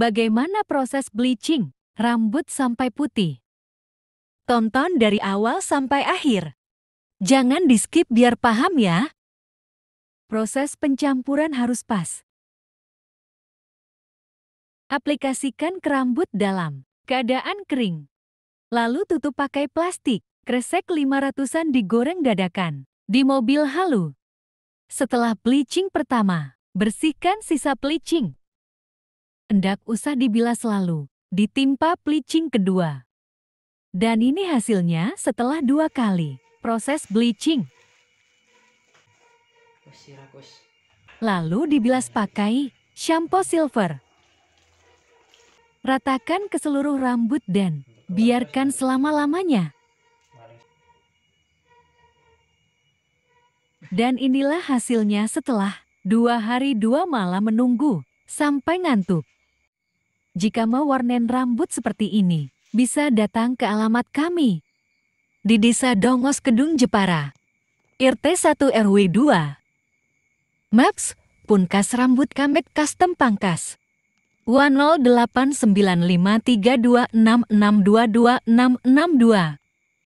Bagaimana proses bleaching rambut sampai putih? Tonton dari awal sampai akhir. Jangan di-skip biar paham ya. Proses pencampuran harus pas. Aplikasikan ke rambut dalam keadaan kering. Lalu tutup pakai plastik. Kresek 500-an digoreng dadakan di mobil halu. Setelah bleaching pertama, bersihkan sisa bleaching endak usah dibilas selalu, ditimpa bleaching kedua. Dan ini hasilnya setelah dua kali proses bleaching. Lalu dibilas pakai shampoo silver. Ratakan ke seluruh rambut dan biarkan selama-lamanya. Dan inilah hasilnya setelah dua hari dua malam menunggu sampai ngantuk. Jika mau warnen rambut seperti ini, bisa datang ke alamat kami. Di Desa Dongos Kedung Jepara. RT 1 RW 2. Maps, Punkas Rambut Kamek Custom Pangkas. 089532662262.